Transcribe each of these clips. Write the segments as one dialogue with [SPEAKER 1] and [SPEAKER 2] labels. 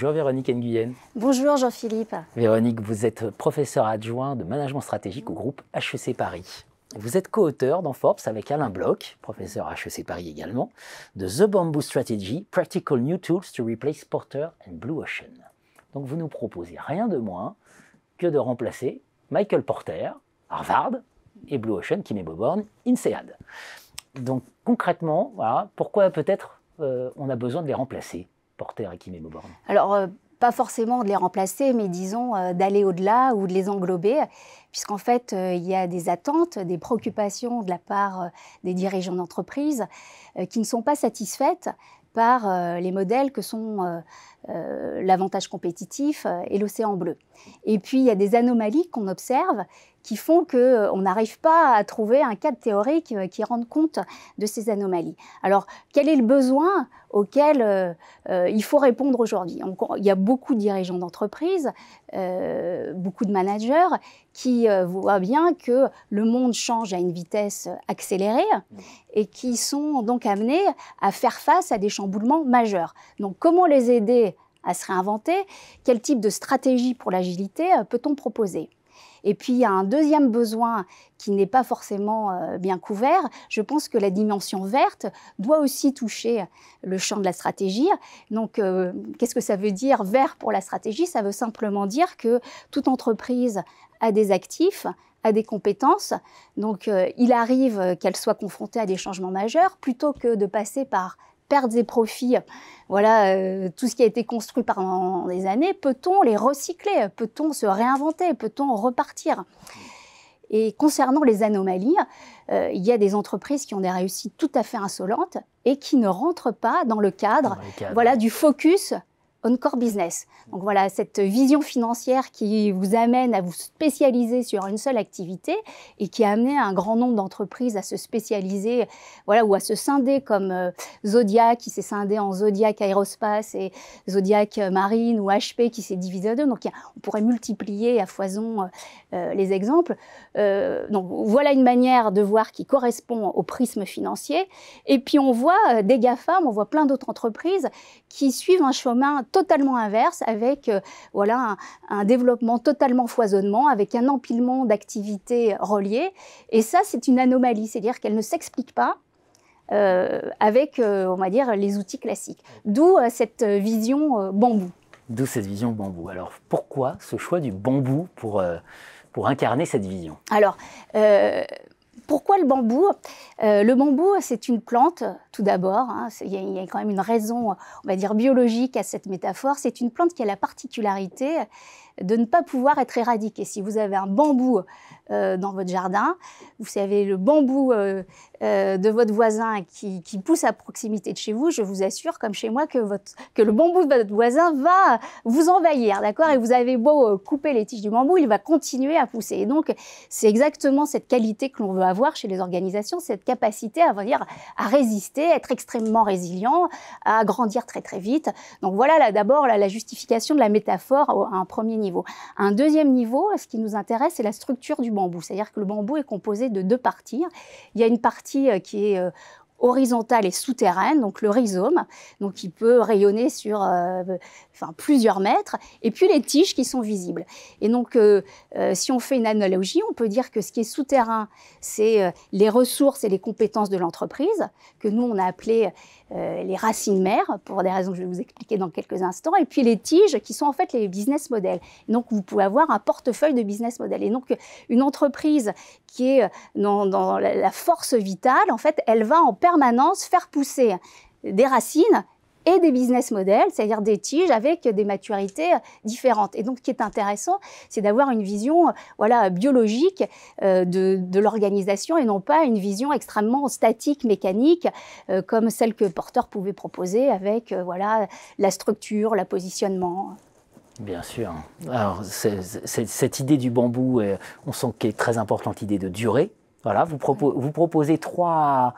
[SPEAKER 1] Bonjour Véronique Nguyen.
[SPEAKER 2] Bonjour Jean-Philippe.
[SPEAKER 1] Véronique, vous êtes professeur adjoint de management stratégique au groupe HEC Paris. Vous êtes co-auteur dans Forbes avec Alain Bloch, professeur HEC Paris également, de The Bamboo Strategy, Practical New Tools to Replace Porter and Blue Ocean. Donc vous nous proposez rien de moins que de remplacer Michael Porter, Harvard, et Blue Ocean, Kim et Boborn, INSEAD. Donc concrètement, pourquoi peut-être euh, on a besoin de les remplacer à
[SPEAKER 2] Alors, euh, pas forcément de les remplacer, mais disons euh, d'aller au-delà ou de les englober, puisqu'en fait, euh, il y a des attentes, des préoccupations de la part des dirigeants d'entreprise qui ne sont pas satisfaites par les modèles que sont l'avantage compétitif et l'océan bleu. Et puis, il y a des anomalies qu'on observe qui font qu'on euh, n'arrive pas à trouver un cadre théorique euh, qui rende compte de ces anomalies. Alors, quel est le besoin auquel euh, il faut répondre aujourd'hui Il y a beaucoup de dirigeants d'entreprise, beaucoup de managers qui voient bien que le monde change à une vitesse accélérée et qui sont donc amenés à faire face à des chamboulements majeurs. Donc, comment les aider à se réinventer Quel type de stratégie pour l'agilité peut-on proposer et puis, il y a un deuxième besoin qui n'est pas forcément euh, bien couvert. Je pense que la dimension verte doit aussi toucher le champ de la stratégie. Donc, euh, qu'est-ce que ça veut dire vert pour la stratégie Ça veut simplement dire que toute entreprise a des actifs, a des compétences. Donc, euh, il arrive qu'elle soit confrontée à des changements majeurs plutôt que de passer par pertes et profits, voilà, euh, tout ce qui a été construit pendant des années, peut-on les recycler Peut-on se réinventer Peut-on repartir et concernant les anomalies, euh, il y a des entreprises qui ont des réussites tout à fait insolentes et qui ne rentrent pas dans le cadre, cadre. voilà, du focus encore Business. Donc voilà, cette vision financière qui vous amène à vous spécialiser sur une seule activité et qui a amené un grand nombre d'entreprises à se spécialiser, voilà, ou à se scinder comme euh, Zodiac qui s'est scindé en Zodiac Aérospace et Zodiac euh, Marine ou HP qui s'est divisé en deux. Donc on pourrait multiplier à foison euh, les exemples. donc voilà une manière de voir qui correspond au prisme financier. Et puis on voit des GAFAM, on voit plein d'autres entreprises qui suivent un chemin totalement inverse, avec euh, voilà un, développement totalement foisonnement, avec un empilement d'activités reliées. Et ça, c'est une anomalie, c'est-à-dire qu'elle ne s'explique pas. Euh, avec, euh, on va dire, les outils classiques. D'où cette vision bambou.
[SPEAKER 1] D'où cette vision bambou. Alors pourquoi ce choix du bambou pour, pour incarner cette vision
[SPEAKER 2] Alors, pourquoi le bambou euh, Le bambou, c'est une plante, tout d'abord. Hein, il y, a quand même une raison, on va dire, biologique à cette métaphore. C'est une plante qui a la particularité de ne pas pouvoir être éradiqué. Si vous avez un bambou euh, dans votre jardin, vous savez, le bambou euh, euh, de votre voisin qui, pousse à proximité de chez vous, je vous assure, comme chez moi, que, votre, que le bambou de votre voisin va vous envahir, d'accord Et vous avez beau couper les tiges du bambou, il va continuer à pousser. Et donc, c'est exactement cette qualité que l'on veut avoir chez les organisations, cette capacité à, venir, à résister, à être extrêmement résilient, à grandir très très vite. Donc voilà, d'abord, la justification de la métaphore à un premier niveau un deuxième niveau, ce qui nous intéresse, c'est la structure du bambou. C'est-à-dire que le bambou est composé de deux parties. Il y a une partie euh, qui est euh, horizontale et souterraine, donc le rhizome, donc qui peut rayonner sur euh, enfin, plusieurs mètres, et puis les tiges qui sont visibles. Et donc, si on fait une analogie, on peut dire que ce qui est souterrain, c'est les ressources et les compétences de l'entreprise, que nous, on a appelé euh, les racines mères, pour des raisons que je vais vous expliquer dans quelques instants, et puis les tiges, qui sont en fait les business models. Donc, vous pouvez avoir un portefeuille de business models. Et donc, une entreprise qui est dans la force vitale, en fait, elle va en permanence faire pousser des racines et des business models, c'est-à-dire des tiges avec des maturités euh, différentes. Et donc, ce qui est intéressant, c'est d'avoir une vision euh, voilà, biologique euh, de, l'organisation et non pas une vision extrêmement statique, mécanique, comme celle que Porter pouvait proposer avec voilà, la structure, le positionnement.
[SPEAKER 1] Bien sûr. Alors, cette idée du bambou, on sent qu'elle est très importante, l'idée de durée. Voilà, vous, vous proposez trois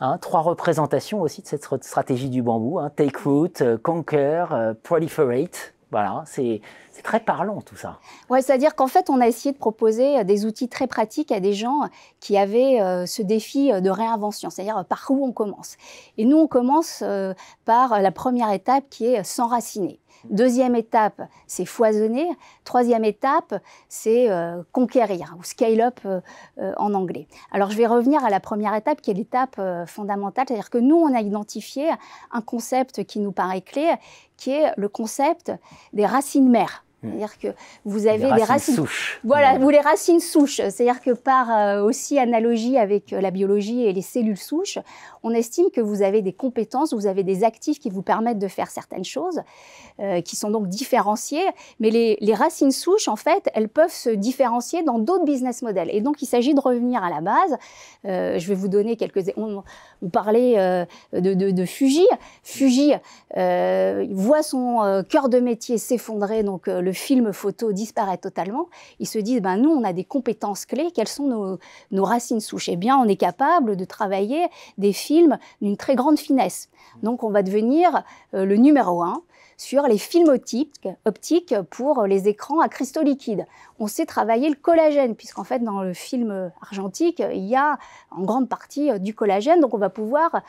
[SPEAKER 1] Hein, trois représentations aussi de cette stratégie du bambou hein. take root, euh, conquer, euh, proliferate. Voilà, c'est
[SPEAKER 2] très parlant tout ça. Ouais, c'est-à-dire qu'en fait, on a essayé de proposer euh, des outils très pratiques à des gens qui avaient ce défi de réinvention, c'est-à-dire par où on commence. Et nous, on commence par la première étape qui est s'enraciner. Deuxième étape, c'est foisonner. Troisième étape, c'est euh, conquérir, ou scale up euh, euh, en anglais. Alors je vais revenir à la première étape, qui est l'étape fondamentale, c'est-à-dire que nous, on a identifié un concept qui nous paraît clé, qui est le concept des racines mères. C'est-à-dire que vous avez des racines, souches. Voilà, vous les racines souches. C'est-à-dire que par euh, aussi analogie avec euh, la biologie et les cellules souches, on estime que vous avez des compétences, vous avez des actifs qui vous permettent de faire certaines choses, euh, qui sont donc différenciées. Mais les, racines souches, en fait, elles peuvent se différencier dans d'autres business models. Et donc, il s'agit de revenir à la base. je vais vous donner quelques. On parlait euh, de, de, de, Fuji. Fuji euh, voit son euh, cœur de métier s'effondrer, donc le film photo disparaît totalement. Il se disent, ben, nous, on a des compétences clés, quelles sont nos, nos racines souches Eh bien, on est capable de travailler des films d'une très grande finesse. Donc, on va devenir le numéro un sur les films optiques, pour les écrans à cristaux liquides. On sait travailler le collagène, puisqu'en fait, dans le film argentique, il y a en grande partie euh, du collagène. Donc, on va pouvoir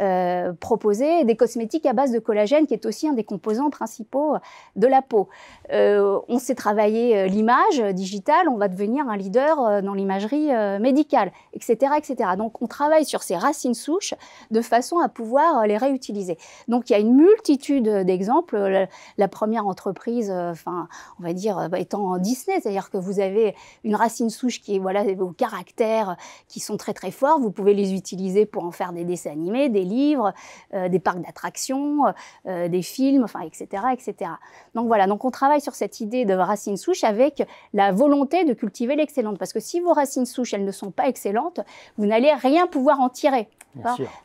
[SPEAKER 2] euh, proposer des cosmétiques à base de collagène, qui est aussi un des composants principaux de la peau. Euh, on sait travailler l'image digitale, on va devenir un leader dans l'imagerie médicale, etc., etc. Donc, on travaille sur ces racines souches de façon à pouvoir les réutiliser. Donc, il y a une multitude d'exemples la, première entreprise, euh, enfin, on va dire, euh, étant Disney, c'est-à-dire que vous avez une racine souche qui est, voilà, vos caractères qui sont très très forts, vous pouvez les utiliser pour en faire des dessins animés, des livres, euh, des parcs d'attractions, des films, enfin, etc., etc. Donc voilà, donc on travaille sur cette idée de racine souche avec la volonté de cultiver l'excellente, parce que si vos racines souches, elles ne sont pas excellentes, vous n'allez rien pouvoir en tirer.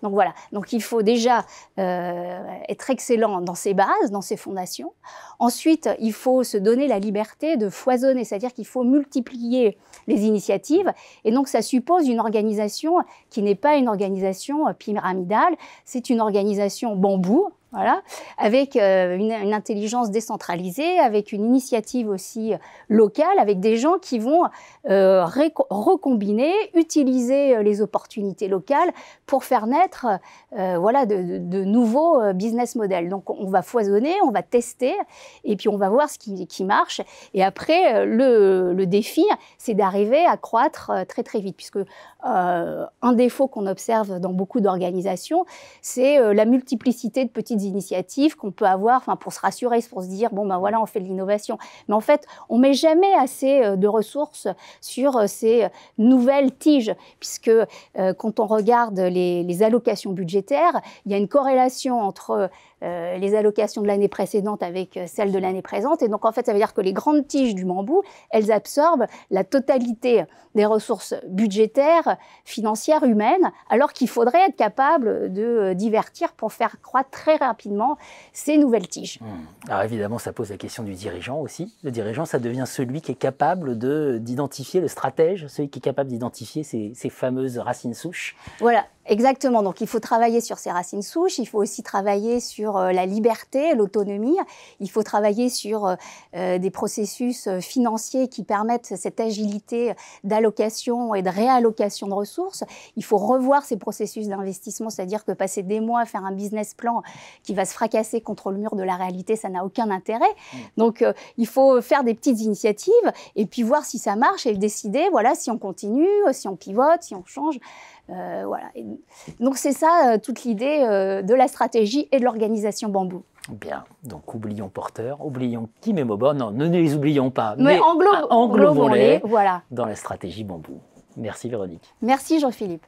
[SPEAKER 2] Donc voilà, donc il faut déjà être excellent dans ses bases, dans ces fondations. Ensuite, il faut se donner la liberté de foisonner, c'est-à-dire qu'il faut multiplier les initiatives. Et donc, ça suppose une organisation qui n'est pas une organisation pyramidale, c'est une organisation bambou, voilà, avec euh, une, intelligence décentralisée, avec une initiative aussi euh, locale, avec des gens qui vont euh, recombiner, utiliser les opportunités locales pour faire naître voilà, de, nouveaux business models. Donc on va foisonner, on va tester, et puis on va voir ce qui, marche. Et après, le, le défi, c'est d'arriver à croître très très vite, puisque un défaut qu'on observe dans beaucoup d'organisations, c'est la multiplicité de petites initiatives qu'on peut avoir enfin, pour se rassurer, pour se dire, bon, ben voilà, on fait de l'innovation. Mais en fait, on met jamais assez euh, de ressources sur euh, ces euh, nouvelles tiges, puisque quand on regarde les, allocations budgétaires, il y a une corrélation entre euh, les allocations de l'année précédente avec euh, celles de l'année présente. Et donc, en fait, ça veut dire que les grandes tiges du bambou, elles absorbent la totalité des ressources budgétaires, financières, humaines, alors qu'il faudrait être capable de euh, divertir pour faire croître très rapidement ces nouvelles tiges. Hmm.
[SPEAKER 1] Alors, évidemment, ça pose la question du dirigeant aussi. Le dirigeant, ça devient celui qui est capable d'identifier le stratège, celui qui est capable d'identifier ces, ces fameuses racines souches.
[SPEAKER 2] Voilà, Exactement, donc il faut travailler sur ses racines souches, il faut aussi travailler sur euh, la liberté, l'autonomie, il faut travailler sur euh, euh, des processus financiers qui permettent cette agilité d'allocation et de réallocation de ressources, il faut revoir ces processus d'investissement, c'est-à-dire que passer des mois à faire un business plan qui va se fracasser contre le mur de la réalité, ça n'a aucun intérêt. Mm. Donc il faut faire des petites initiatives et puis voir si ça marche et décider, voilà, si on continue, si on pivote, si on change. Euh, voilà. donc c'est ça euh, toute l'idée euh, de la stratégie et de l'organisation bambou. Bien,
[SPEAKER 1] donc oublions Porteur, oublions Kim et Mobo, non, ne les oublions pas, mais, en englo
[SPEAKER 2] ah, englobons-les voilà.
[SPEAKER 1] dans la stratégie bambou. Merci Véronique.
[SPEAKER 2] Merci Jean-Philippe.